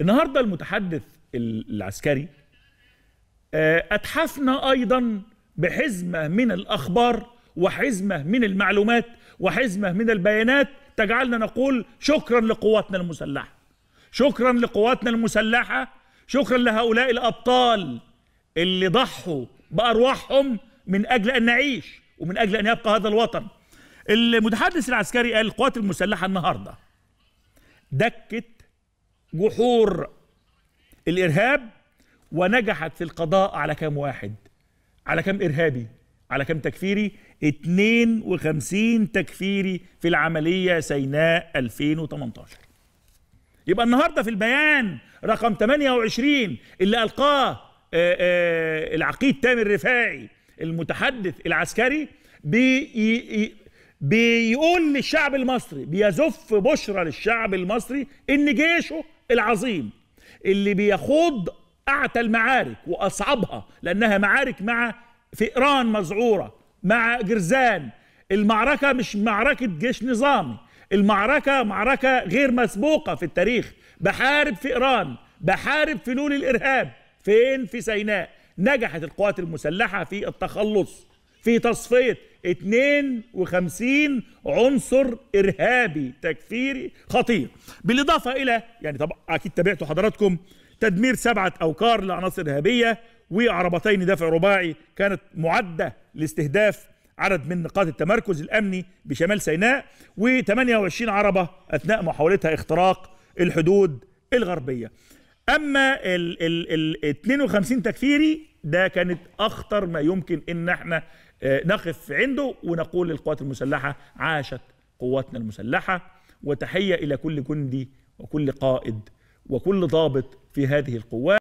النهارده المتحدث العسكري آه، اتحفنا ايضا بحزمه من الاخبار وحزمه من المعلومات وحزمه من البيانات تجعلنا نقول شكرا لقواتنا المسلحه شكرا لقواتنا المسلحه شكرا لهؤلاء الابطال اللي ضحوا بارواحهم من اجل ان نعيش ومن اجل ان يبقى هذا الوطن المتحدث العسكري قال القوات المسلحه النهارده دكت جحور الارهاب ونجحت في القضاء على كام واحد على كام ارهابي على كام تكفيري 52 تكفيري في العمليه سيناء 2018 يبقى النهارده في البيان رقم 28 اللي القاه آه، آه، العقيد تامر رفاعي المتحدث العسكري بي بيقول للشعب المصري بيزف بشرى للشعب المصري ان جيشه العظيم اللي بيخوض اعتى المعارك واصعبها لانها معارك مع فئران مذعوره مع جرزان المعركه مش معركه جيش نظامي المعركه معركه غير مسبوقه في التاريخ بحارب فئران بحارب فلول الارهاب فين في سيناء نجحت القوات المسلحه في التخلص في تصفية 52 عنصر إرهابي تكفيري خطير بالإضافة إلى يعني طبعا أكيد تابعتوا حضراتكم تدمير سبعة أوكار لعناصر إرهابية وعربتين دفع رباعي كانت معدة لاستهداف عدد من نقاط التمركز الأمني بشمال سيناء و28 عربة أثناء محاولتها اختراق الحدود الغربية اما ال ال ال 52 تكفيري ده كانت اخطر ما يمكن ان احنا آه، نقف عنده ونقول للقوات المسلحه عاشت قواتنا المسلحه وتحيه الى كل جندي وكل قائد وكل ضابط في هذه القوات